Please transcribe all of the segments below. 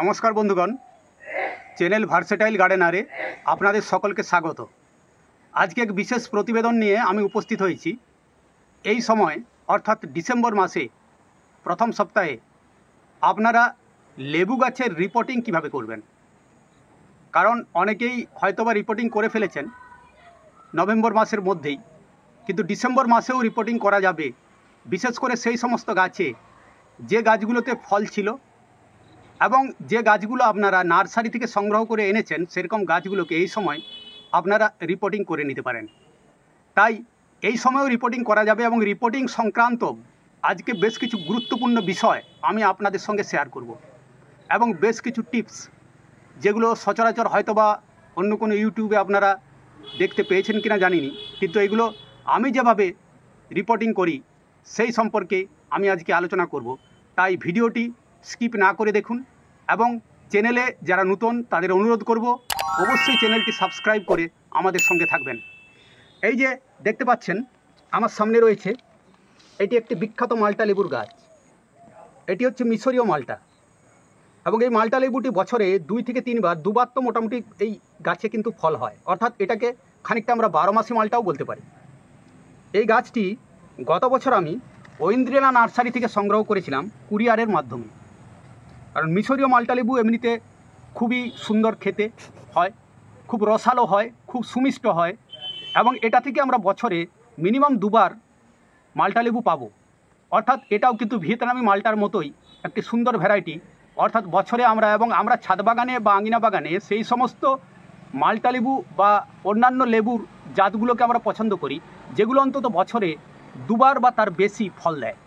নমস্কার বন্ধুগণ channel versatile গার্ডেনারে আপনাদের সকলকে স্বাগত আজকে এক বিশেষ প্রতিবেদন নিয়ে আমি উপস্থিত হয়েছি এই সময় অর্থাৎ ডিসেম্বর মাসে প্রথম সপ্তাহে আপনারা লেবু গাছের রিপোর্টিং কিভাবে করবেন কারণ অনেকেই হয়তোবা রিপোর্টিং করে ফেলেছেন নভেম্বর মাসের মধ্যেই কিন্তু ডিসেম্বর মাসেও রিপোর্টিং করা যাবে বিশেষ করে সেই সমস্ত গাছে যে গাছগুলোতে ফল ছিল এবং যে গাছগুলো আপনারা নার্সারি থেকে সংগ্রহ করে এনেছেন সেরকম গাছগুলোকে এই সময় আপনারা রিপোর্টিং করে নিতে পারেন তাই এই সময়েও রিপোর্টিং করা যাবে এবং রিপোর্টিং সংক্রান্ত আজকে বেশ কিছু গুরুত্বপূর্ণ বিষয় আমি আপনাদের সঙ্গে শেয়ার করব এবং বেশ কিছু টিপস যেগুলো সচরাচর হয়তোবা অন্য কোনো ইউটিউবে আপনারা দেখতে পেয়েছেন কিনা জানিনি কিন্তু এগুলো আমি যেভাবে রিপোর্টিং করি সেই সম্পর্কে আমি আজকে আলোচনা করব তাই ভিডিওটি স্কিপ না করে দেখুন এবং চ্যানেলে যারা নতুন তাদের অনুরোধ করব অবশ্যই চ্যানেলটি সাবস্ক্রাইব করে আমাদের সঙ্গে থাকবেন এই যে দেখতে পাচ্ছেন আমার সামনে রয়েছে এটি একটি বিখ্যাত মালটা লেবুর গাছ এটি হচ্ছে মিশরীয় মালটা এবং এই মালটা লেবুটি বছরে দুই থেকে তিনবার দুবার তো মোটামুটি এই গাছে কিন্তু ফল হয় অর্থাৎ এটাকে খানিকটা আমরা বারো মাসে মালটাও বলতে পারি এই গাছটি গত বছর আমি ঐন্দ্রিয়ালা নার্সারি থেকে সংগ্রহ করেছিলাম কুরিয়ারের মাধ্যমে কারণ মিশরীয় মালটালেবু এমনিতে খুবই সুন্দর খেতে হয় খুব রসালো হয় খুব সুমিষ্ট হয় এবং এটা থেকে আমরা বছরে মিনিমাম দুবার মালটালেবু পাবো অর্থাৎ এটাও কিন্তু ভিয়েতনামি মালটার মতোই একটি সুন্দর ভ্যারাইটি অর্থাৎ বছরে আমরা এবং আমরা ছাদ বাগানে বা আঙিনা বাগানে সেই সমস্ত মালটা লেবু বা অন্যান্য লেবুর জাতগুলোকে আমরা পছন্দ করি যেগুলো অন্তত বছরে দুবার বা তার বেশি ফল দেয়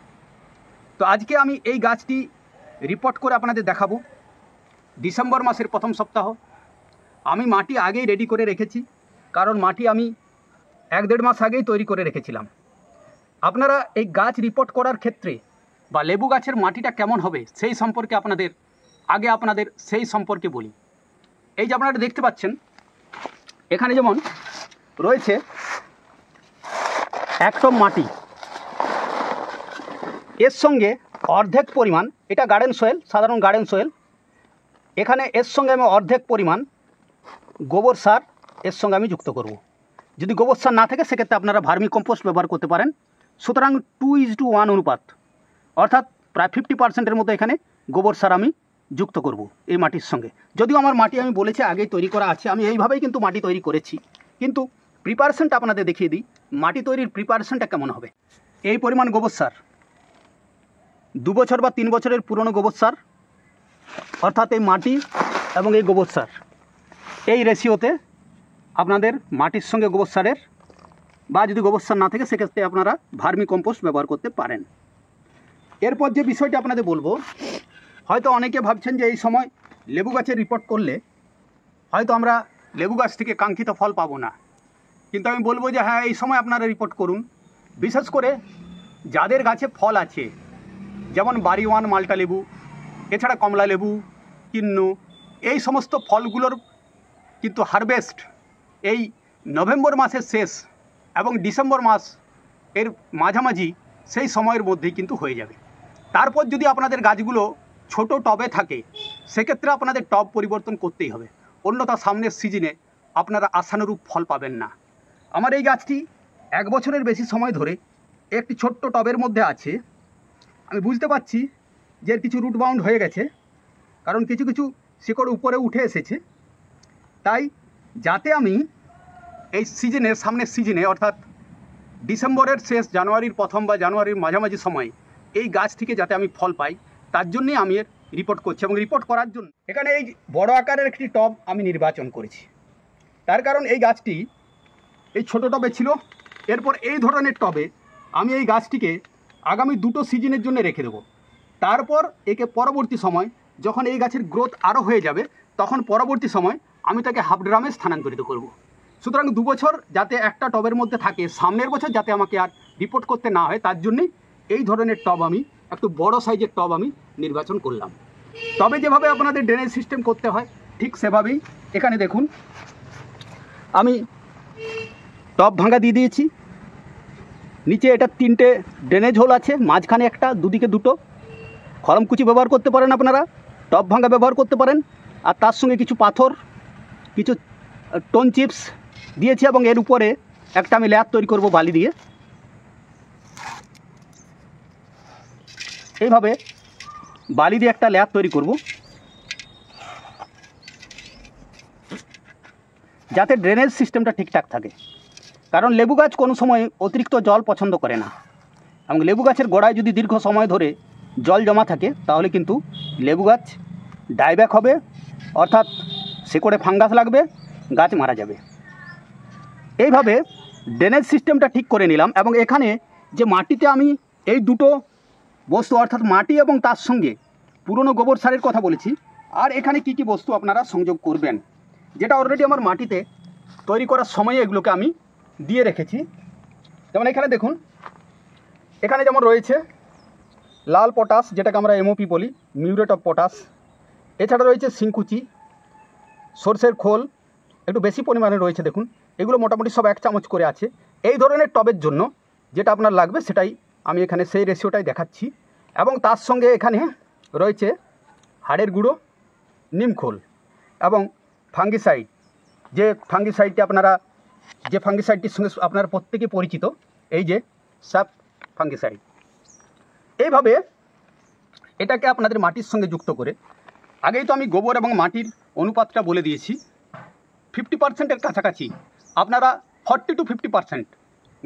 তো আজকে আমি এই গাছটি রিপোর্ট করে আপনাদের দেখাবো ডিসেম্বর মাসের প্রথম সপ্তাহ আমি মাটি আগেই রেডি করে রেখেছি কারণ মাটি আমি এক দেড় মাস আগেই তৈরি করে রেখেছিলাম আপনারা এই গাছ রিপোর্ট করার ক্ষেত্রে বা লেবু গাছের মাটিটা কেমন হবে সেই সম্পর্কে আপনাদের আগে আপনাদের সেই সম্পর্কে বলি এই যে আপনারা দেখতে পাচ্ছেন এখানে যেমন রয়েছে একটম মাটি এর সঙ্গে অর্ধেক পরিমাণ এটা গার্ডেন সোয়েল সাধারণ গার্ডেন সোয়েল এখানে এর সঙ্গে আমি অর্ধেক পরিমাণ গোবর সার এর সঙ্গে আমি যুক্ত করব। যদি গোবর সার না থাকে সেক্ষেত্রে আপনারা ভার্মি কম্পোস্ট ব্যবহার করতে পারেন সুতরাং টু ইজ টু ওয়ান অনুপাত অর্থাৎ প্রায় ফিফটি পার্সেন্টের মতো এখানে গোবর সার আমি যুক্ত করব এই মাটির সঙ্গে যদিও আমার মাটি আমি বলেছি আগেই তৈরি করা আছে আমি এইভাবেই কিন্তু মাটি তৈরি করেছি কিন্তু প্রিপারেশনটা আপনাদের দেখিয়ে দিই মাটি তৈরির প্রিপারেশনটা কেমন হবে এই পরিমাণ গোবর সার দু বছর বা তিন বছরের পুরনো গোবর সার অর্থাৎ এই মাটি এবং এই গোবর সার এই রেশিওতে আপনাদের মাটির সঙ্গে গোবর সারের বা যদি গোবর সার না থাকে সেক্ষেত্রে আপনারা ভার্মি কম্পোস্ট ব্যবহার করতে পারেন এরপর যে বিষয়টি আপনাদের বলবো হয়তো অনেকে ভাবছেন যে এই সময় লেবু গাছের রিপোর্ট করলে হয়তো আমরা লেবু গাছ থেকে কাঙ্ক্ষিত ফল পাবো না কিন্তু আমি বলবো যে হ্যাঁ এই সময় আপনারা রিপোর্ট করুন বিশেষ করে যাদের গাছে ফল আছে যেমন বাড়িওয়ান মালটা লেবু এছাড়া কমলা লেবু কিন্নু এই সমস্ত ফলগুলোর কিন্তু হারভেস্ট এই নভেম্বর মাসের শেষ এবং ডিসেম্বর মাস এর মাঝামাঝি সেই সময়ের মধ্যেই কিন্তু হয়ে যাবে তারপর যদি আপনাদের গাছগুলো ছোট টবে থাকে সেক্ষেত্রে আপনাদের টব পরিবর্তন করতেই হবে অন্যথা সামনের সিজনে আপনারা আশানুরূপ ফল পাবেন না আমার এই গাছটি এক বছরের বেশি সময় ধরে একটি ছোট্ট টবের মধ্যে আছে আমি বুঝতে পারছি যে কিছু রুট বাউন্ড হয়ে গেছে কারণ কিছু কিছু শিকড় উপরে উঠে এসেছে তাই যাতে আমি এই সিজনে সামনের সিজনে অর্থাৎ ডিসেম্বরের শেষ জানুয়ারির প্রথম বা জানুয়ারির মাঝামাঝি সময় এই গাছ থেকে যাতে আমি ফল পাই তার জন্যই আমি এর রিপোর্ট করছি এবং রিপোর্ট করার জন্য এখানে এই বড় আকারের একটি টব আমি নির্বাচন করেছি তার কারণ এই গাছটি এই ছোট টবে ছিল এরপর এই ধরনের টবে আমি এই গাছটিকে আগামী দুটো সিজনের জন্য রেখে দেবো তারপর একে পরবর্তী সময় যখন এই গাছের গ্রোথ আরও হয়ে যাবে তখন পরবর্তী সময় আমি তাকে হাফ ড্রামে স্থানান্তরিত করব। সুতরাং দু বছর যাতে একটা টবের মধ্যে থাকে সামনের বছর যাতে আমাকে আর রিপোর্ট করতে না হয় তার জন্যে এই ধরনের টব আমি একটু বড় সাইজের টব আমি নির্বাচন করলাম তবে যেভাবে আপনাদের ড্রেনেজ সিস্টেম করতে হয় ঠিক সেভাবেই এখানে দেখুন আমি টব ভাঙা দিয়ে দিয়েছি নিচে এটা তিনটে ড্রেনেজ হোল আছে মাঝখানে একটা দুদিকে দুটো খরমকুচি ব্যবহার করতে পারেন আপনারা টপ ভাঙা ব্যবহার করতে পারেন আর তার সঙ্গে কিছু পাথর কিছু টোন চিপস দিয়েছি এবং এর উপরে একটা আমি ল্যাব তৈরি করব বালি দিয়ে এইভাবে বালি দিয়ে একটা ল্যাব তৈরি করব যাতে ড্রেনেজ সিস্টেমটা ঠিকঠাক থাকে কারণ লেবু গাছ কোনো সময় অতিরিক্ত জল পছন্দ করে না এবং লেবু গাছের গোড়ায় যদি দীর্ঘ সময় ধরে জল জমা থাকে তাহলে কিন্তু লেবু গাছ ডাইব্যাক হবে অর্থাৎ শেকড়ে ফাঙ্গাস লাগবে গাছ মারা যাবে এইভাবে ড্রেনেজ সিস্টেমটা ঠিক করে নিলাম এবং এখানে যে মাটিতে আমি এই দুটো বস্তু অর্থাৎ মাটি এবং তার সঙ্গে পুরনো গোবর সারের কথা বলেছি আর এখানে কি কি বস্তু আপনারা সংযোগ করবেন যেটা অলরেডি আমার মাটিতে তৈরি করার সময় এগুলোকে আমি দিয়ে রেখেছি যেমন এখানে দেখুন এখানে যেমন রয়েছে লাল পটাশ যেটাকে আমরা এমওপি বলি মিউরেট অফ পটাশ এছাড়া রয়েছে সিংকুচি সর্ষের খোল একটু বেশি পরিমাণে রয়েছে দেখুন এগুলো মোটামুটি সব এক চামচ করে আছে এই ধরনের টবের জন্য যেটা আপনার লাগবে সেটাই আমি এখানে সেই রেশিওটাই দেখাচ্ছি এবং তার সঙ্গে এখানে রয়েছে হাড়ের গুঁড়ো নিমখোল এবং ফাঙ্গিসাইড যে ফাঙ্গিসাইডটি আপনারা যে ফাঙ্গিসাইডটির সঙ্গে আপনারা প্রত্যেকে পরিচিত এই যে সাপ ফাঙ্গিসাইড এইভাবে এটাকে আপনাদের মাটির সঙ্গে যুক্ত করে আগেই তো আমি গোবর এবং মাটির অনুপাতটা বলে দিয়েছি ফিফটি পার্সেন্টের কাছাকাছি আপনারা ফর্টি টু ফিফটি পার্সেন্ট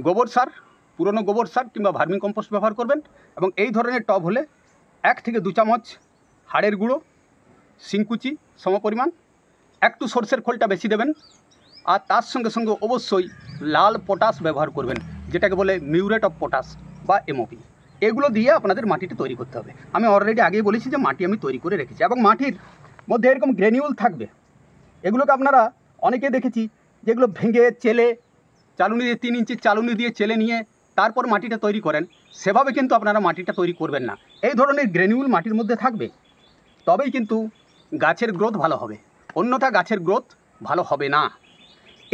গোবর সার পুরনো গোবর সার কিংবা ভার্মিং কম্পোস্ট ব্যবহার করবেন এবং এই ধরনের টব হলে এক থেকে দু চামচ হাড়ের গুঁড়ো সিংকুচি সমপরিমাণ একটু সর্ষের খোলটা বেশি দেবেন আর তার সঙ্গে সঙ্গে অবশ্যই লাল পটাশ ব্যবহার করবেন যেটাকে বলে মিউরেট অফ পটাশ বা এমওপি এগুলো দিয়ে আপনাদের মাটিটা তৈরি করতে হবে আমি অলরেডি আগেই বলেছি যে মাটি আমি তৈরি করে রেখেছি এবং মাটির মধ্যে এরকম গ্রেনিউল থাকবে এগুলোকে আপনারা অনেকে দেখেছি যেগুলো ভেঙে চেলে চালুনি দিয়ে তিন ইঞ্চি চালুনি দিয়ে চেলে নিয়ে তারপর মাটিটা তৈরি করেন সেভাবে কিন্তু আপনারা মাটিটা তৈরি করবেন না এই ধরনের গ্রেনিউল মাটির মধ্যে থাকবে তবেই কিন্তু গাছের গ্রোথ ভালো হবে অন্যথা গাছের গ্রোথ ভালো হবে না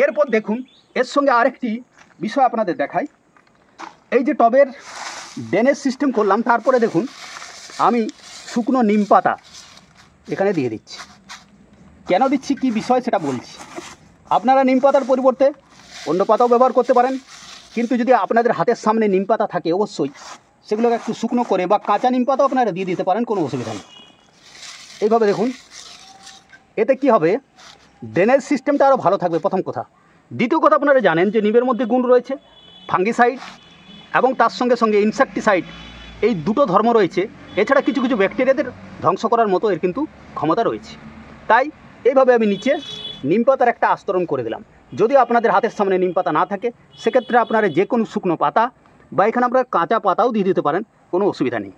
এরপর দেখুন এর সঙ্গে আরেকটি বিষয় আপনাদের দেখাই এই যে টবের ড্রেনেজ সিস্টেম করলাম তারপরে দেখুন আমি শুকনো নিম পাতা এখানে দিয়ে দিচ্ছি কেন দিচ্ছি কি বিষয় সেটা বলছি আপনারা নিম পাতার পরিবর্তে অন্য পাতাও ব্যবহার করতে পারেন কিন্তু যদি আপনাদের হাতের সামনে নিম পাতা থাকে অবশ্যই সেগুলোকে একটু শুকনো করে বা কাঁচা নিম পাতাও আপনারা দিয়ে দিতে পারেন কোনো অসুবিধা নেই এইভাবে দেখুন এতে কি হবে ড্রেনেজ সিস্টেমটা আরও ভালো থাকবে প্রথম কথা দ্বিতীয় কথা আপনারা জানেন যে নিমের মধ্যে গুণ রয়েছে ফাঙ্গিসাইড এবং তার সঙ্গে সঙ্গে ইনসেকটিসাইড এই দুটো ধর্ম রয়েছে এছাড়া কিছু কিছু ব্যাকটেরিয়াদের ধ্বংস করার মতো এর কিন্তু ক্ষমতা রয়েছে তাই এইভাবে আমি নিচে নিম পাতার একটা আস্তরণ করে দিলাম যদি আপনাদের হাতের সামনে নিম পাতা না থাকে সেক্ষেত্রে আপনারা যে কোনো শুকনো পাতা বা এখানে আপনারা কাঁচা পাতাও দিয়ে দিতে পারেন কোনো অসুবিধা নেই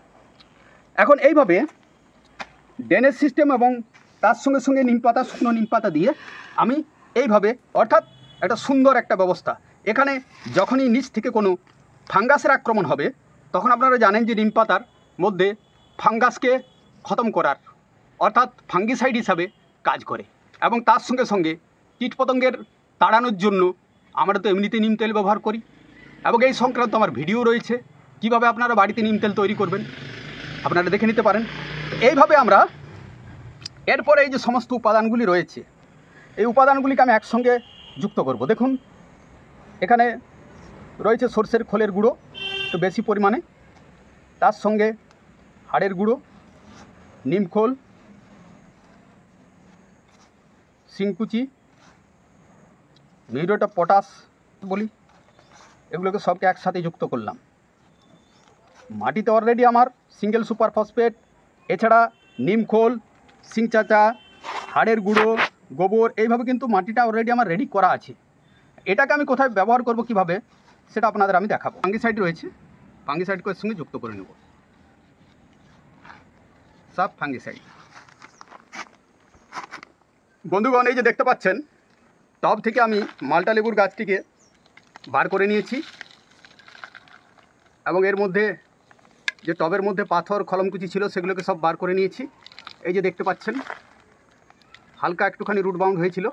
এখন এইভাবে ড্রেনেজ সিস্টেম এবং তার সঙ্গে সঙ্গে নিম পাতা শুকনো নিম পাতা দিয়ে আমি এইভাবে অর্থাৎ একটা সুন্দর একটা ব্যবস্থা এখানে যখনই নিচ থেকে কোনো ফাঙ্গাসের আক্রমণ হবে তখন আপনারা জানেন যে নিম পাতার মধ্যে ফাঙ্গাসকে খতম করার অর্থাৎ ফাঙ্গিসাইড হিসাবে কাজ করে এবং তার সঙ্গে সঙ্গে কীটপতঙ্গের তাড়ানোর জন্য আমরা তো এমনিতে নিম তেল ব্যবহার করি এবং এই সংক্রান্ত আমার ভিডিও রয়েছে কিভাবে আপনারা বাড়িতে নিম তেল তৈরি করবেন আপনারা দেখে নিতে পারেন এইভাবে আমরা এরপরে এই যে সমস্ত উপাদানগুলি রয়েছে এই উপাদানগুলিকে আমি একসঙ্গে যুক্ত করব দেখুন এখানে রয়েছে সর্ষের খোলের গুঁড়ো একটু বেশি পরিমাণে তার সঙ্গে হাড়ের গুঁড়ো নিমখোল সিংকুচি মিউরেট অফ পটাশ বলি এগুলোকে সবকে একসাথে যুক্ত করলাম মাটিতে অলরেডি আমার সিঙ্গেল সুপার ফসফেট এছাড়া নিমখোল সিংচাচা হাড়ের গুঁড়ো গোবর এইভাবে কিন্তু মাটিটা অলরেডি আমার রেডি করা আছে এটাকে আমি কোথায় ব্যবহার করব কিভাবে সেটা আপনাদের আমি দেখাবো সাইড রয়েছে ফাঙ্গিসাইডকে এর সঙ্গে যুক্ত করে নেব ফাঙ্গি ফাঙ্গিসাইড বন্ধুগণ এই যে দেখতে পাচ্ছেন টব থেকে আমি মালটা লেবুর গাছটিকে বার করে নিয়েছি এবং এর মধ্যে যে টবের মধ্যে পাথর খলমকুচি ছিল সেগুলোকে সব বার করে নিয়েছি এই যে দেখতে পাচ্ছেন হালকা একটুখানি রুট বাউন্ড হয়েছিল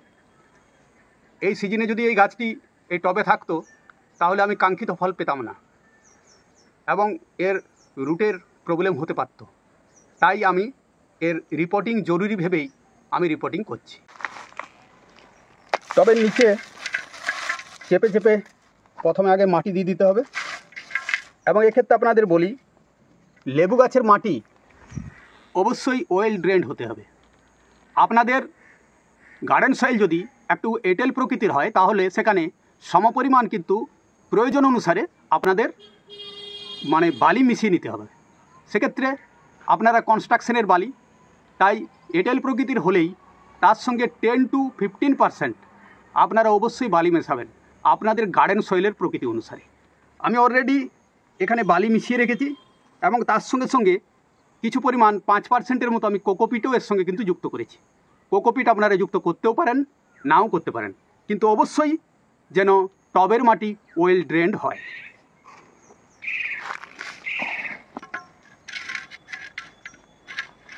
এই সিজনে যদি এই গাছটি এই টবে থাকতো তাহলে আমি কাঙ্ক্ষিত ফল পেতাম না এবং এর রুটের প্রবলেম হতে পারত তাই আমি এর রিপোর্টিং জরুরি ভেবেই আমি রিপোর্টিং করছি তবে নিচে চেপে চেপে প্রথমে আগে মাটি দিয়ে দিতে হবে এবং এক্ষেত্রে আপনাদের বলি লেবু গাছের মাটি অবশ্যই ওয়েল ড্রেন্ড হতে হবে আপনাদের গার্ডেন সয়েল যদি একটু এটেল প্রকৃতির হয় তাহলে সেখানে সমপরিমাণ কিন্তু প্রয়োজন অনুসারে আপনাদের মানে বালি মিশিয়ে নিতে হবে সেক্ষেত্রে আপনারা কনস্ট্রাকশনের বালি তাই এটেল প্রকৃতির হলেই তার সঙ্গে টেন টু ফিফটিন পারসেন্ট আপনারা অবশ্যই বালি মেশাবেন আপনাদের গার্ডেন সয়েলের প্রকৃতি অনুসারে আমি অলরেডি এখানে বালি মিশিয়ে রেখেছি এবং তার সঙ্গে সঙ্গে কিছু পরিমাণ পাঁচ পার্সেন্টের মতো আমি কোকোপিটও এর সঙ্গে কিন্তু যুক্ত করেছি কোকোপিট আপনারা যুক্ত করতেও পারেন নাও করতে পারেন কিন্তু অবশ্যই যেন টবের মাটি ওয়েল ড্রেন্ড হয়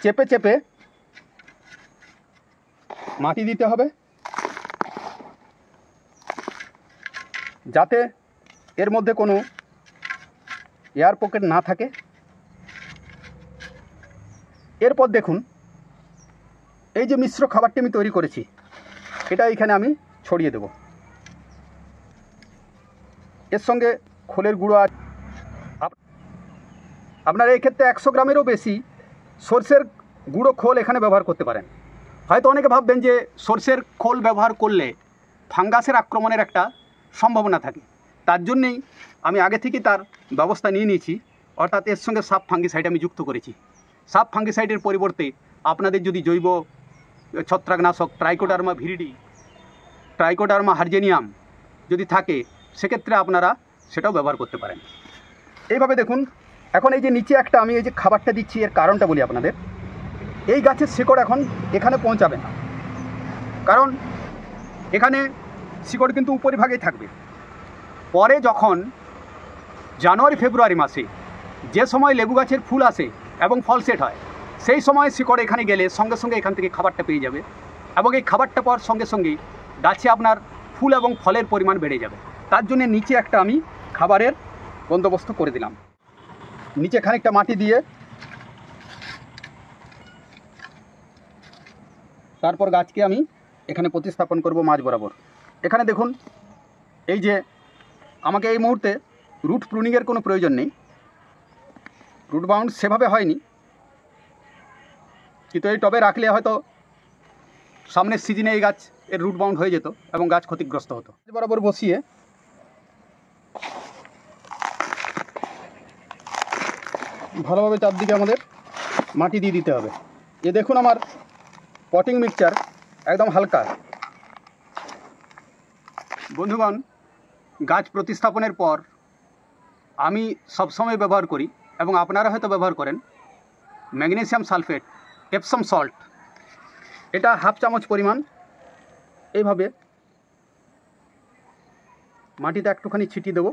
চেপে চেপে মাটি দিতে হবে যাতে এর মধ্যে কোনো এয়ার পকেট না থাকে এরপর দেখুন এই যে মিশ্র খাবারটি আমি তৈরি করেছি এটা এখানে আমি ছড়িয়ে দেব এর সঙ্গে খোলের গুঁড়ো আছে আপনারা এক্ষেত্রে একশো গ্রামেরও বেশি সর্ষের গুঁড়ো খোল এখানে ব্যবহার করতে পারেন হয়তো অনেকে ভাববেন যে সর্ষের খোল ব্যবহার করলে ফাঙ্গাসের আক্রমণের একটা সম্ভাবনা থাকে তার জন্যেই আমি আগে থেকে তার ব্যবস্থা নিয়ে নিয়েছি অর্থাৎ এর সঙ্গে সাপ সাইড আমি যুক্ত করেছি সাব ফাঙ্গিসাইডের পরিবর্তে আপনাদের যদি জৈব ছত্রাকনাশক ট্রাইকোডার্মা ভিরিডি ট্রাইকোডার্মা হার্জেনিয়াম যদি থাকে সেক্ষেত্রে আপনারা সেটাও ব্যবহার করতে পারেন এইভাবে দেখুন এখন এই যে নিচে একটা আমি এই যে খাবারটা দিচ্ছি এর কারণটা বলি আপনাদের এই গাছের শিকড় এখন এখানে পৌঁছাবে না কারণ এখানে শিকড় কিন্তু উপরিভাগেই থাকবে পরে যখন জানুয়ারি ফেব্রুয়ারি মাসে যে সময় লেবু গাছের ফুল আসে এবং ফল সেট হয় সেই সময় শিকড় এখানে গেলে সঙ্গে সঙ্গে এখান থেকে খাবারটা পেয়ে যাবে এবং এই খাবারটা পাওয়ার সঙ্গে সঙ্গেই গাছে আপনার ফুল এবং ফলের পরিমাণ বেড়ে যাবে তার জন্য নিচে একটা আমি খাবারের বন্দোবস্ত করে দিলাম নিচে খানিকটা মাটি দিয়ে তারপর গাছকে আমি এখানে প্রতিস্থাপন করব মাছ বরাবর এখানে দেখুন এই যে আমাকে এই মুহূর্তে রুট প্রুনিংয়ের কোনো প্রয়োজন নেই রুট বাউন্ড সেভাবে হয়নি কিন্তু এই টবে রাখলে হয়তো সামনের সিজনে এই গাছ এর রুট বাউন্ড হয়ে যেত এবং গাছ ক্ষতিগ্রস্ত হতো বরাবর বসিয়ে ভালোভাবে চারদিকে আমাদের মাটি দিয়ে দিতে হবে এ দেখুন আমার পটিং মিক্সচার একদম হালকা বন্ধুগণ গাছ প্রতিস্থাপনের পর আমি সবসময় ব্যবহার করি এবং আপনারা হয়তো ব্যবহার করেন ম্যাগনেসিয়াম সালফেট এপসম সল্ট এটা হাফ চামচ পরিমাণ এইভাবে মাটিতে একটুখানি ছিটিয়ে দেব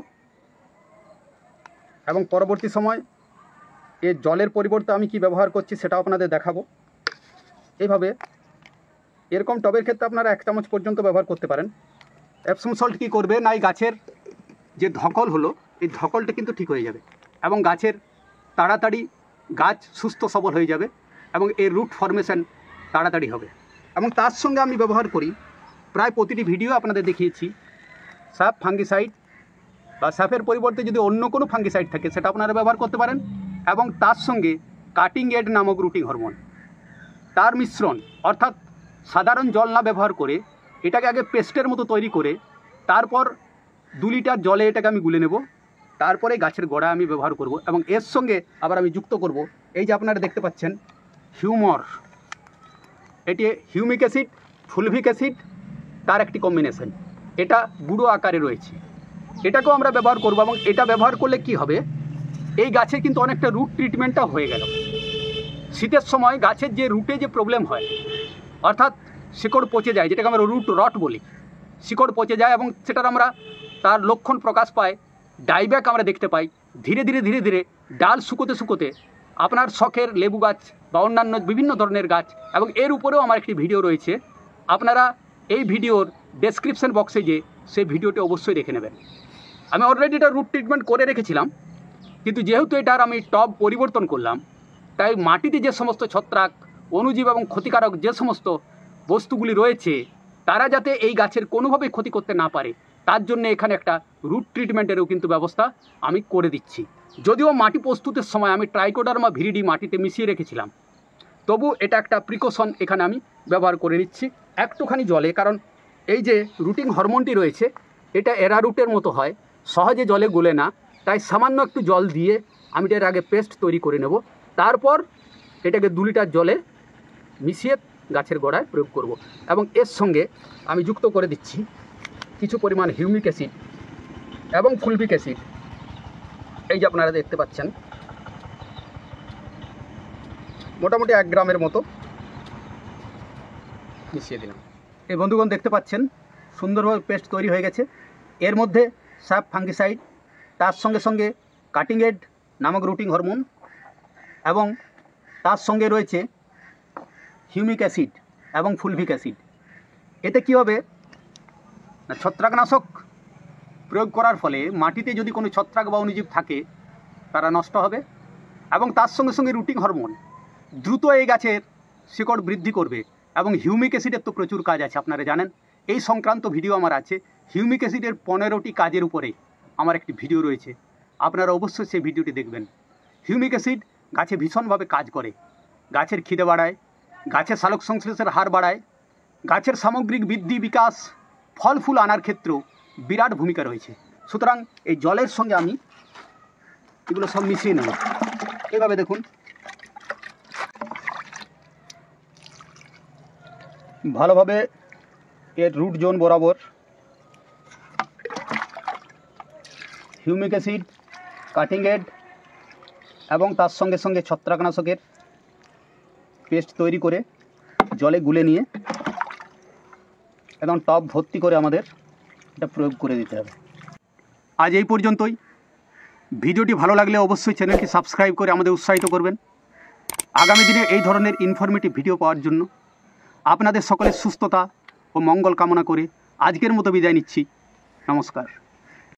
এবং পরবর্তী সময় এর জলের পরিবর্তে আমি কি ব্যবহার করছি সেটা আপনাদের দেখাবো এইভাবে এরকম টবের ক্ষেত্রে আপনারা এক চামচ পর্যন্ত ব্যবহার করতে পারেন অ্যাপসম সল্ট কী করবে না এই গাছের যে ধকল হলো এই ধকলটা কিন্তু ঠিক হয়ে যাবে এবং গাছের তাড়াতাড়ি গাছ সুস্থ সবল হয়ে যাবে এবং এর রুট ফরমেশন তাড়াতাড়ি হবে এবং তার সঙ্গে আমি ব্যবহার করি প্রায় প্রতিটি ভিডিও আপনাদের দেখিয়েছি সাপ ফাঙ্গিসাইড বা সাপের পরিবর্তে যদি অন্য কোনো ফাঙ্গিসাইড থাকে সেটা আপনারা ব্যবহার করতে পারেন এবং তার সঙ্গে কাটিং এড নামক রুটিং হরমোন তার মিশ্রণ অর্থাৎ সাধারণ জল না ব্যবহার করে এটাকে আগে পেস্টের মতো তৈরি করে তারপর দু লিটার জলে এটাকে আমি গুলে নেব তারপরে গাছের গোড়া আমি ব্যবহার করব এবং এর সঙ্গে আবার আমি যুক্ত করব এই যে আপনারা দেখতে পাচ্ছেন হিউমর এটি হিউমিক অ্যাসিড ফুলভিক অ্যাসিড তার একটি কম্বিনেশন এটা গুঁড়ো আকারে রয়েছে এটাকেও আমরা ব্যবহার করব এবং এটা ব্যবহার করলে কি হবে এই গাছে কিন্তু অনেকটা রুট ট্রিটমেন্টটা হয়ে গেল শীতের সময় গাছের যে রুটে যে প্রবলেম হয় অর্থাৎ শিকড় পচে যায় যেটাকে আমরা রুট রট বলি শিকড় পচে যায় এবং সেটার আমরা তার লক্ষণ প্রকাশ পায় ডাইব্যাক আমরা দেখতে পাই ধীরে ধীরে ধীরে ধীরে ডাল শুকোতে শুকোতে আপনার শখের লেবু গাছ বা অন্যান্য বিভিন্ন ধরনের গাছ এবং এর উপরেও আমার একটি ভিডিও রয়েছে আপনারা এই ভিডিওর ডেসক্রিপশন বক্সে যে সেই ভিডিওটি অবশ্যই দেখে নেবেন আমি অলরেডি এটা রুট ট্রিটমেন্ট করে রেখেছিলাম কিন্তু যেহেতু এটার আমি টব পরিবর্তন করলাম তাই মাটিতে যে সমস্ত ছত্রাক অনুজীব এবং ক্ষতিকারক যে সমস্ত বস্তুগুলি রয়েছে তারা যাতে এই গাছের কোনোভাবেই ক্ষতি করতে না পারে তার জন্য এখানে একটা রুট ট্রিটমেন্টেরও কিন্তু ব্যবস্থা আমি করে দিচ্ছি যদিও মাটি প্রস্তুতের সময় আমি ট্রাইকোডার্মা ভিরিডি মাটিতে মিশিয়ে রেখেছিলাম তবু এটা একটা প্রিকশন এখানে আমি ব্যবহার করে নিচ্ছি একটুখানি জলে কারণ এই যে রুটিং হরমোনটি রয়েছে এটা এরা রুটের মতো হয় সহজে জলে গলে না তাই সামান্য একটু জল দিয়ে আমি এটার আগে পেস্ট তৈরি করে নেব তারপর এটাকে দু লিটার জলে মিশিয়ে গাছের গোড়ায় প্রয়োগ করব এবং এর সঙ্গে আমি যুক্ত করে দিচ্ছি কিছু পরিমাণ হিউমিক অ্যাসিড এবং ফুলভিক অ্যাসিড এই যে আপনারা দেখতে পাচ্ছেন মোটামুটি এক গ্রামের মতো মিশিয়ে দিলাম এই বন্ধুগণ দেখতে পাচ্ছেন সুন্দরভাবে পেস্ট তৈরি হয়ে গেছে এর মধ্যে সাপ ফাঙ্গিসাইড তার সঙ্গে সঙ্গে কাটিং এড নামক রুটিং হরমোন এবং তার সঙ্গে রয়েছে হিউমিক অ্যাসিড এবং ফুলভিক অ্যাসিড এতে কী হবে না ছত্রাকনাশক প্রয়োগ করার ফলে মাটিতে যদি কোনো ছত্রাক বা অনুজীব থাকে তারা নষ্ট হবে এবং তার সঙ্গে সঙ্গে রুটিং হরমোন দ্রুত এই গাছের শিকড় বৃদ্ধি করবে এবং হিউমিক অ্যাসিডের তো প্রচুর কাজ আছে আপনারা জানেন এই সংক্রান্ত ভিডিও আমার আছে হিউমিক অ্যাসিডের পনেরোটি কাজের উপরে আমার একটি ভিডিও রয়েছে আপনারা অবশ্যই সেই ভিডিওটি দেখবেন হিউমিক অ্যাসিড গাছে ভীষণভাবে কাজ করে গাছের খিদে বাড়ায় গাছের সালোক সংশ্লেষের হার বাড়ায় গাছের সামগ্রিক বৃদ্ধি বিকাশ ফল ফুল আনার ক্ষেত্রেও বিরাট ভূমিকা রয়েছে সুতরাং এই জলের সঙ্গে আমি এগুলো সব মিশিয়ে নেব এভাবে দেখুন ভালোভাবে এর রুট জোন বরাবর হিউমিক অ্যাসিড কাটিং এড এবং তার সঙ্গে সঙ্গে ছত্রাকনাশকের পেস্ট তৈরি করে জলে গুলে নিয়ে একদম টপ ভর্তি করে আমাদের এটা প্রয়োগ করে দিতে হবে আজ এই পর্যন্তই ভিডিওটি ভালো লাগলে অবশ্যই চ্যানেলটি সাবস্ক্রাইব করে আমাদের উৎসাহিত করবেন আগামী দিনে এই ধরনের ইনফরমেটিভ ভিডিও পাওয়ার জন্য আপনাদের সকলের সুস্থতা ও মঙ্গল কামনা করে আজকের মতো বিদায় নিচ্ছি নমস্কার